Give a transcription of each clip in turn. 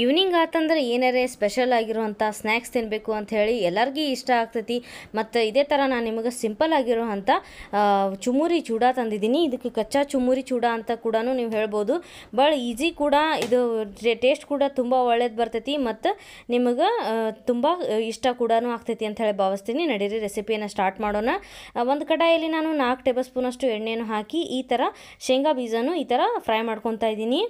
evening ಆತಂದ್ರೆ ಏನಾರೇ special ಆಗಿರುವಂಥ ಸ್ನ್ಯಾಕ್ಸ್ ತಿನ್ನಬೇಕು ಅಂತ ಹೇಳಿ ಎಲ್ಲರಿಗೂ ಇಷ್ಟ ಆಗ್ತೈತಿ ಮತ್ತು ಇದೇ ಥರ ನಾನು ನಿಮಗೆ ಸಿಂಪಲ್ ಆಗಿರುವಂಥ ಅಂಥ ಚುಮುರಿ ಚೂಡ ತಂದಿದ್ದೀನಿ ಇದಕ್ಕೆ ಕಚ್ಚಾ ಚುಮುರಿ ಚೂಡ ಅಂತ ಕೂಡ ನೀವು ಹೇಳ್ಬೋದು ಭಾಳ ಈಸಿ ಕೂಡ ಇದು ಟೇಸ್ಟ್ ಕೂಡ ತುಂಬ ಒಳ್ಳೇದು ಬರ್ತೈತಿ ಮತ್ತು ನಿಮಗೆ ತುಂಬ ಇಷ್ಟ ಕೂಡ ಆಗ್ತೈತಿ ಅಂತ ಹೇಳಿ ಭಾವಿಸ್ತೀನಿ ನಡೀರಿ ರೆಸಿಪಿಯನ್ನು ಸ್ಟಾರ್ಟ್ ಮಾಡೋಣ ಒಂದು ಕಡಾಯಲ್ಲಿ ನಾನು ನಾಲ್ಕು ಟೇಬಲ್ ಸ್ಪೂನಷ್ಟು ಎಣ್ಣೆಯನ್ನು ಹಾಕಿ ಈ ಥರ ಶೇಂಗಾ ಬೀಜನೂ ಈ ಥರ ಫ್ರೈ ಮಾಡ್ಕೊತಾ ಇದ್ದೀನಿ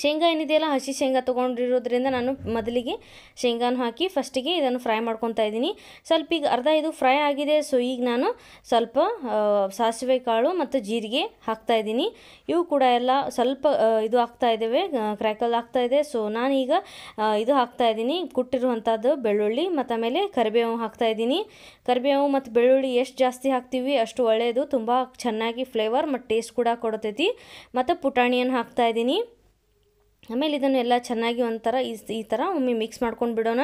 ಶೇಂಗಾ ಏನಿದೆಯಲ್ಲ ಹಸಿ ಶೇಂಗಾ ತೊಗೊಂಡಿರೋದ್ರಿಂದ ನಾನು ಮೊದಲಿಗೆ ಶೇಂಗಾನ ಹಾಕಿ ಫಸ್ಟಿಗೆ ಇದನ್ನು ಫ್ರೈ ಮಾಡ್ಕೊತಾ ಇದ್ದೀನಿ ಸ್ವಲ್ಪ ಈಗ ಅರ್ಧ ಇದು ಫ್ರೈ ಆಗಿದೆ ಸೊ ಈಗ ನಾನು ಸ್ವಲ್ಪ ಸಾಸಿವೆ ಕಾಳು ಮತ್ತು ಜೀರಿಗೆ ಹಾಕ್ತಾ ಇದ್ದೀನಿ ಇವು ಕೂಡ ಎಲ್ಲ ಸ್ವಲ್ಪ ಇದು ಹಾಕ್ತಾ ಇದ್ದಾವೆ ಕ್ರ್ಯಾಕಲ್ ಆಗ್ತಾ ಇದೆ ಸೊ ನಾನೀಗ ಇದು ಹಾಕ್ತಾ ಇದ್ದೀನಿ ಕುಟ್ಟಿರುವಂಥದ್ದು ಬೆಳ್ಳುಳ್ಳಿ ಮತ್ತು ಆಮೇಲೆ ಕರಿಬೇವು ಹಾಕ್ತಾ ಇದ್ದೀನಿ ಕರಿಬೇವು ಮತ್ತು ಬೆಳ್ಳುಳ್ಳಿ ಎಷ್ಟು ಜಾಸ್ತಿ ಹಾಕ್ತೀವಿ ಅಷ್ಟು ಒಳ್ಳೆಯದು ತುಂಬ ಚೆನ್ನಾಗಿ ಫ್ಲೇವರ್ ಮತ್ತು ಟೇಸ್ಟ್ ಕೂಡ ಕೊಡ್ತೈತಿ ಮತ್ತು ಪುಟಾಣಿಯನ್ನು ಹಾಕ್ತಾ ಇದ್ದೀನಿ ಆಮೇಲೆ ಇದನ್ನು ಎಲ್ಲ ಚೆನ್ನಾಗಿ ಒಂಥರ ಈ ಈ ಥರ ಒಮ್ಮೆ ಮಿಕ್ಸ್ ಮಾಡ್ಕೊಂಡು ಬಿಡೋಣ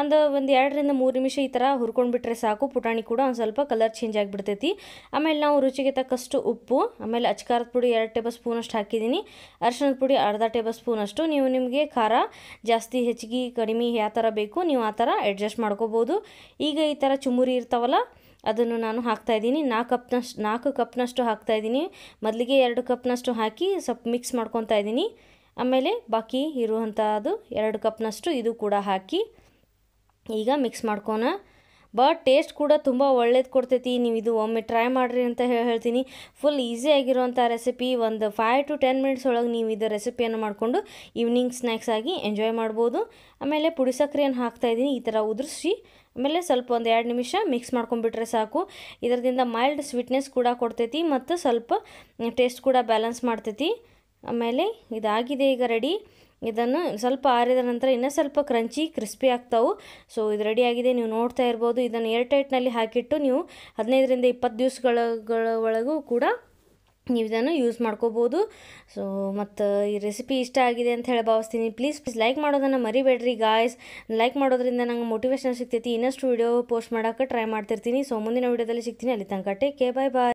ಅಂದ ಒಂದು ಎರಡರಿಂದ ಮೂರು ನಿಮಿಷ ಈ ಥರ ಹುರ್ಕೊಂಡು ಸಾಕು ಪುಟಾಣಿ ಕೂಡ ಒಂದು ಸ್ವಲ್ಪ ಕಲರ್ ಚೇಂಜ್ ಆಗಿಬಿಡ್ತೈತಿ ಆಮೇಲೆ ನಾವು ರುಚಿಗೆ ತಕ್ಕಷ್ಟು ಉಪ್ಪು ಆಮೇಲೆ ಅಚ್ಕಾರದ ಪುಡಿ ಎರಡು ಟೇಬಲ್ ಸ್ಪೂನಷ್ಟು ಹಾಕಿದ್ದೀನಿ ಅರ್ಶಿಣದ ಪುಡಿ ಅರ್ಧ ಟೇಬಲ್ ಸ್ಪೂನಷ್ಟು ನೀವು ನಿಮಗೆ ಖಾರ ಜಾಸ್ತಿ ಹೆಚ್ಚಿಗೆ ಕಡಿಮೆ ಯಾವ ಥರ ಬೇಕು ನೀವು ಆ ಥರ ಅಡ್ಜಸ್ಟ್ ಮಾಡ್ಕೋಬೋದು ಈಗ ಈ ಥರ ಚುಮುರಿ ಇರ್ತಾವಲ್ಲ ಅದನ್ನು ನಾನು ಹಾಕ್ತಾಯಿದ್ದೀನಿ ನಾಲ್ಕು ಕಪ್ನಷ್ಟು ನಾಲ್ಕು ಕಪ್ನಷ್ಟು ಹಾಕ್ತಾಯಿದ್ದೀನಿ ಮೊದಲಿಗೆ ಎರಡು ಕಪ್ನಷ್ಟು ಹಾಕಿ ಸ್ವಲ್ಪ ಮಿಕ್ಸ್ ಮಾಡ್ಕೊತಾ ಇದ್ದೀನಿ ಆಮೇಲೆ ಬಾಕಿ ಇರುವಂಥದ್ದು ಎರಡು ಕಪ್ನಷ್ಟು ಇದು ಕೂಡ ಹಾಕಿ ಈಗ ಮಿಕ್ಸ್ ಮಾಡ್ಕೋಣ ಬಟ್ ಟೇಸ್ಟ್ ಕೂಡ ತುಂಬ ಒಳ್ಳೇದು ಕೊಡ್ತೈತಿ ನೀವು ಇದು ಒಮ್ಮೆ ಟ್ರೈ ಮಾಡಿರಿ ಅಂತ ಹೇಳ್ತೀನಿ ಫುಲ್ ಈಸಿ ಆಗಿರುವಂಥ ರೆಸಿಪಿ ಒಂದು ಫೈವ್ ಟು ಟೆನ್ ಮಿನಿಟ್ಸ್ ಒಳಗೆ ನೀವು ಇದು ರೆಸಿಪಿಯನ್ನು ಮಾಡಿಕೊಂಡು ಈವ್ನಿಂಗ್ ಸ್ನ್ಯಾಕ್ಸ್ ಆಗಿ ಎಂಜಾಯ್ ಮಾಡ್ಬೋದು ಆಮೇಲೆ ಪುಡಿ ಸಕ್ಕರೆಯನ್ನು ಹಾಕ್ತಾಯಿದ್ದೀನಿ ಈ ಥರ ಉದುರಿಸಿ ಆಮೇಲೆ ಸ್ವಲ್ಪ ಒಂದು ಎರಡು ನಿಮಿಷ ಮಿಕ್ಸ್ ಮಾಡ್ಕೊಂಬಿಟ್ರೆ ಸಾಕು ಇದರಿಂದ ಮೈಲ್ಡ್ ಸ್ವೀಟ್ನೆಸ್ ಕೂಡ ಕೊಡ್ತೈತಿ ಮತ್ತು ಸ್ವಲ್ಪ ಟೇಸ್ಟ್ ಕೂಡ ಬ್ಯಾಲೆನ್ಸ್ ಮಾಡ್ತೈತಿ ಆಮೇಲೆ ಇದಾಗಿದೆ ಈಗ ರೆಡಿ ಇದನ್ನು ಸ್ವಲ್ಪ ಆರಿದ ನಂತರ ಇನ್ನೂ ಸ್ವಲ್ಪ ಕ್ರಂಚಿ ಕ್ರಿಸ್ಪಿ ಆಗ್ತಾವೆ ಸೊ ಇದು ರೆಡಿಯಾಗಿದೆ ನೀವು ನೋಡ್ತಾ ಇರ್ಬೋದು ಇದನ್ನು ಏರ್ ಟೈಟ್ನಲ್ಲಿ ಹಾಕಿಟ್ಟು ನೀವು ಹದಿನೈದರಿಂದ ಇಪ್ಪತ್ತು ದಿವಸಗಳ ಒಳಗೂ ಕೂಡ ನೀವು ಇದನ್ನು ಯೂಸ್ ಮಾಡ್ಕೋಬೋದು ಸೊ ಮತ್ತು ಈ ರೆಸಿಪಿ ಇಷ್ಟ ಆಗಿದೆ ಅಂತ ಹೇಳಿ ಭಾವಿಸ್ತೀನಿ ಪ್ಲೀಸ್ ಪ್ಲೀಸ್ ಲೈಕ್ ಮಾಡೋದನ್ನು ಮರಿಬೇಡ್ರಿ ಗಾಯ್ಸ್ ಲೈಕ್ ಮಾಡೋದ್ರಿಂದ ನಂಗೆ ಮೋಟಿವೇಶನ್ ಸಿಗ್ತೈತಿ ಇನ್ನಷ್ಟು ವೀಡಿಯೋ ಪೋಸ್ಟ್ ಮಾಡೋಕ್ಕೆ ಟ್ರೈ ಮಾಡ್ತಿರ್ತೀನಿ ಸೊ ಮುಂದಿನ ವೀಡಿಯೋದಲ್ಲಿ ಸಿಗ್ತೀನಿ ಅಲ್ಲಿ ತನಕ ಟೇಕ್ ಬಾಯ್ ಬಾಯ್